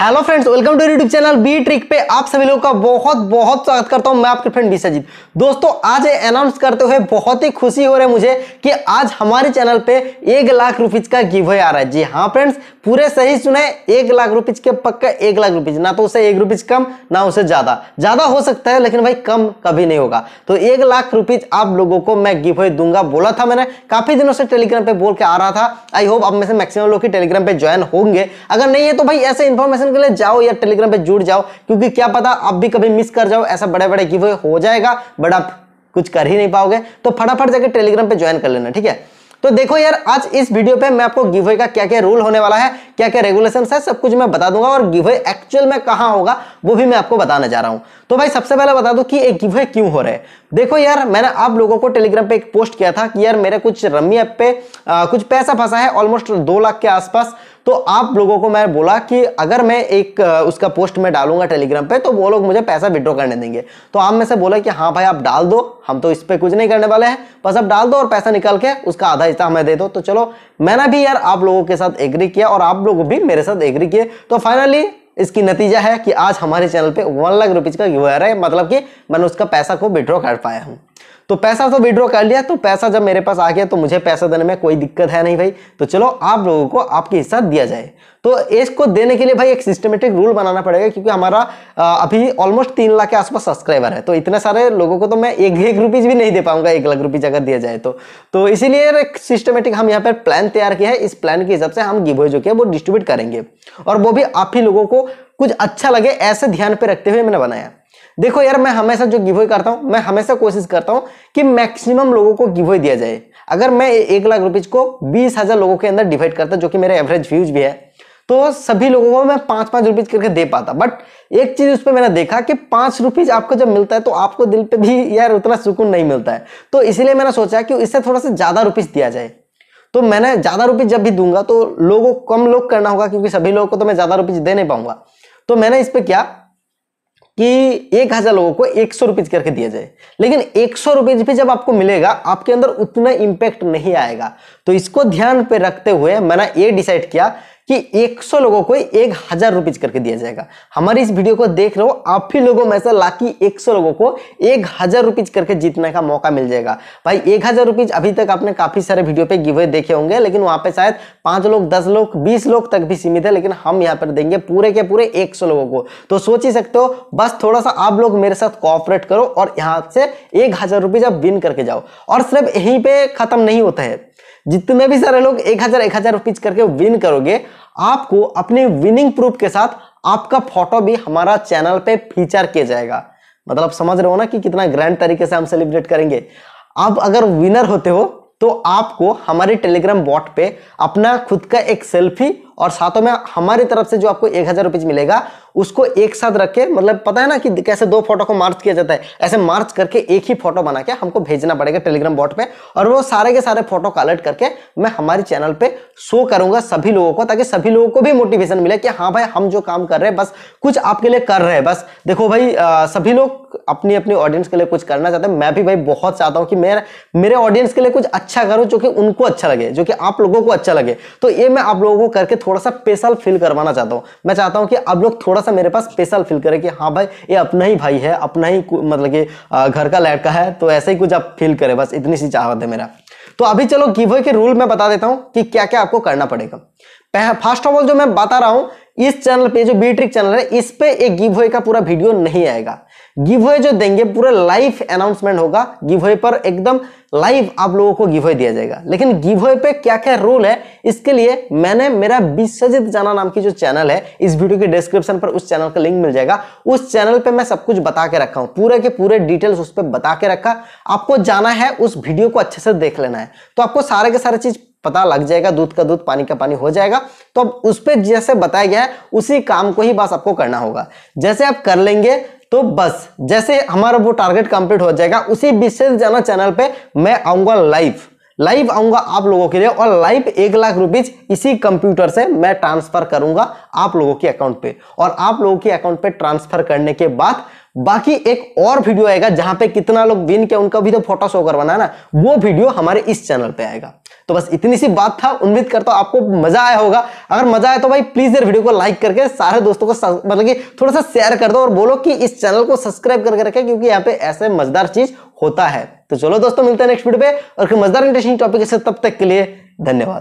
hello friends welcome to YouTube channel B trick पे आप सभी लोगों का बहुत बहुत स्वागत करता हूं मैं आपके फ्रेंड विश्वजीत दोस्तों आज अनाउंस करते हुए बहुत ही खुशी हो रही है मुझे कि आज हमारे चैनल पे एक लाख रुपीज का गिव है आ रहा है जी हाँ फ्रेंड्स पूरे सही सुने एक लाख रुपीज के पक्का एक लाख रुपीज ना तो उसे एक रुपीज कम ना उसे ज्यादा ज्यादा हो सकता है लेकिन भाई कम कभी नहीं होगा तो एक लाख रुपीज आप लोगों को मैं गिव दूंगा बोला था मैंने काफी दिनों से टेलीग्राम पे बोल के आ रहा था आई होप आप में से मैक्सिमम लोग ही टेलीग्राम पे ज्वाइन होंगे अगर नहीं है तो भाई ऐसे इन्फॉर्मेशन नोटिफिकेशन के लिए जाओ या टेलीग्राम पे जुड़ जाओ क्योंकि क्या पता आप भी कभी मिस कर जाओ ऐसा बड़े बड़े गिवे हो जाएगा बट आप कुछ कर ही नहीं पाओगे तो फटाफट जाके टेलीग्राम पे ज्वाइन कर लेना ठीक है तो देखो यार आज इस वीडियो पे मैं आपको गिवे का क्या क्या रूल होने वाला है क्या क्या रेगुलेशन है सब कुछ मैं बता दूंगा और गिवे एक्चुअल में कहाँ होगा वो भी मैं आपको बताने जा रहा हूँ तो भाई सबसे पहले बता दूं कि एक गिवे क्यों हो रहा है देखो यार मैंने आप लोगों को टेलीग्राम पे एक पोस्ट किया था कि यार मेरे कुछ रमी ऐप पे आ, कुछ पैसा फंसा है ऑलमोस्ट दो लाख के आसपास तो आप लोगों को मैं बोला कि अगर मैं एक उसका पोस्ट में डालूंगा टेलीग्राम पे तो वो लोग मुझे पैसा विड्रॉ करने देंगे तो आप में से बोला कि हाँ भाई आप डाल दो हम तो इस पर कुछ नहीं करने वाले हैं बस आप डाल दो और पैसा निकाल के उसका आधा हिस्सा हमें दे दो तो चलो मैंने भी यार आप लोगों के साथ एग्री किया और आप लोग भी मेरे साथ एग्री किए तो फाइनली इसकी नतीजा है कि आज हमारे चैनल पे वन लाख रुपीज का है मतलब कि मैंने उसका पैसा को विड्रॉ कर पाया हूँ तो पैसा तो विड्रॉ कर लिया तो पैसा जब मेरे पास आ गया तो मुझे पैसा देने में कोई दिक्कत है नहीं भाई तो चलो आप लोगों को आपके हिस्सा दिया जाए तो इसको देने के लिए भाई एक सिस्टमेटिक रूल बनाना पड़ेगा क्योंकि हमारा अभी ऑलमोस्ट तीन लाख के आसपास सब्सक्राइबर है तो इतने सारे लोगों को तो मैं एक एक रुपीज़ भी नहीं दे पाऊंगा एक लाख रुपीज़ अगर दिया जाए तो तो इसीलिए एक सिस्टमेटिक हम यहाँ पर प्लान तैयार किया है इस प्लान के हिसाब से हम गिवअवे जो किया वो डिस्ट्रीब्यूट करेंगे और वो भी आप ही लोगों को कुछ अच्छा लगे ऐसे ध्यान पे रखते हुए मैंने बनाया देखो यार मैं हमेशा जो गिवे करता हूँ मैं हमेशा कोशिश करता हूँ कि मैक्सिमम लोगों को गिवे दिया जाए अगर मैं एक लाख रुपीज को बीस हजार लोगों के अंदर डिवाइड करता जो कि मेरा एवरेज व्यूज भी है तो सभी लोगों को मैं पांच पांच रुपीज करके दे पाता बट एक चीज उस पर मैंने देखा कि पांच रुपीज आपको जब मिलता है तो आपको दिल पे भी यार उतना सुकून नहीं मिलता है तो इसीलिए मैंने सोचा कि इससे थोड़ा सा ज़्यादा रुपीज दिया जाए तो मैंने ज़्यादा रुपीज़ जब भी दूंगा तो लोगों को कम लोग करना होगा क्योंकि सभी लोगों को तो मैं ज़्यादा रुपीज़ दे नहीं पाऊंगा तो मैंने इस पर क्या कि एक हजार लोगों को एक सौ रुपीज करके दिया जाए लेकिन एक सौ रुपीज भी जब आपको मिलेगा आपके अंदर उतना इम्पैक्ट नहीं आएगा तो इसको ध्यान पे रखते हुए मैंने ये डिसाइड किया कि 100 लोगों को एक हजार रुपीज करके दिया जाएगा हमारे इस वीडियो को देख रहे हो आप ही लोगों में से लाखी 100 लोगों को एक हजार रुपीज करके जीतने का मौका मिल जाएगा भाई एक हजार रुपीज अभी तक आपने काफी सारे वीडियो पे गिवे देखे होंगे लेकिन वहां पे शायद पांच लोग दस लोग बीस लोग तक भी सीमित है लेकिन हम यहाँ पर देंगे पूरे के पूरे एक लोगों को तो सोच ही सकते हो बस थोड़ा सा आप लोग मेरे साथ कॉपरेट करो और यहाँ से एक हजार आप विन करके जाओ और सिर्फ यहीं पर खत्म नहीं होता है जितने भी सारे लोग एक हजार एक हजार रुपीज करके विन करोगे आपको अपने विनिंग प्रूफ के साथ आपका फोटो भी हमारा चैनल पे फीचर किया जाएगा मतलब समझ रहे हो ना कि कितना ग्रैंड तरीके से हम सेलिब्रेट करेंगे आप अगर विनर होते हो तो आपको हमारे टेलीग्राम बॉट पे अपना खुद का एक सेल्फी और साथों में हमारी तरफ से जो आपको एक हज़ार रुपीज़ मिलेगा उसको एक साथ रख के मतलब पता है ना कि कैसे दो फोटो को मार्च किया जाता है ऐसे मार्च करके एक ही फोटो बना के हमको भेजना पड़ेगा टेलीग्राम बॉट पे और वो सारे के सारे फोटो कलेक्ट करके मैं हमारे चैनल पे शो करूंगा सभी लोगों को ताकि सभी लोगों को भी मोटिवेशन मिले कि हाँ भाई हम जो काम कर रहे हैं बस कुछ आपके लिए कर रहे हैं बस देखो भाई आ, सभी लोग अपनी अपनी ऑडियंस के लिए कुछ करना चाहते हैं मैं भी भाई बहुत चाहता हूँ कि मैं मेरे ऑडियंस के लिए कुछ अच्छा करूँ जो कि उनको अच्छा लगे जो कि आप लोगों को अच्छा लगे तो ये मैं आप लोगों को करके थोड़ा सा स्पेशल फील करवाना चाहता हूँ मैं चाहता हूँ कि आप लोग थोड़ा सा मेरे पास स्पेशल फील करें कि हाँ भाई ये अपना ही भाई है अपना ही मतलब कि घर का लड़का है तो ऐसे ही कुछ आप फील करें बस इतनी सी चाहत है मेरा तो अभी चलो गिवे के रूल मैं बता देता हूँ कि क्या क्या आपको करना पड़ेगा फर्स्ट ऑफ ऑल जो मैं बता रहा हूँ इस चैनल पे जो बीट्रिक चैनल है इस पे एक गिव का पूरा वीडियो नहीं आएगा गिव जो देंगे पूरा लाइव अनाउंसमेंट होगा गिव पर एकदम लाइव आप लोगों को गिव दिया जाएगा लेकिन गिव पे क्या क्या रूल है इसके लिए मैंने मेरा विश्वजित जाना नाम की जो चैनल है इस वीडियो के डिस्क्रिप्शन पर उस चैनल का लिंक मिल जाएगा उस चैनल पर मैं सब कुछ बता के रखा हूँ पूरे के पूरे डिटेल्स उस पर बता के रखा आपको जाना है उस वीडियो को अच्छे से देख लेना है तो आपको सारे के सारे चीज पता लग जाएगा दूध का दूध पानी का पानी हो जाएगा तो अब उस पर जैसे बताया गया है उसी काम को ही बस आपको करना होगा जैसे आप कर लेंगे तो बस जैसे हमारा वो टारगेट कंप्लीट हो जाएगा उसी विशेष जाना चैनल पे मैं आऊंगा लाइव लाइव आऊंगा आप लोगों के लिए और लाइव एक लाख रुपीज इसी कंप्यूटर से मैं ट्रांसफर करूंगा आप लोगों के अकाउंट पे और आप लोगों के अकाउंट पे ट्रांसफर करने के बाद बाकी एक और वीडियो आएगा जहां पे कितना लोग विन के उनका भी तो फोटो शो करवाना है ना वो वीडियो हमारे इस चैनल पे आएगा तो बस इतनी सी बात था उम्मीद करता हूँ आपको मजा आया होगा अगर मजा आया तो भाई प्लीज यार वीडियो को लाइक करके सारे दोस्तों को मतलब कि थोड़ा सा शेयर कर दो और बोलो कि इस चैनल को सब्सक्राइब करके रखें क्योंकि यहाँ पे ऐसे मजेदार चीज होता है तो चलो दोस्तों मिलते हैं नेक्स्ट वीडियो पे और मजेदार इंटरेस्टिंग टॉपिक से तब तक के लिए धन्यवाद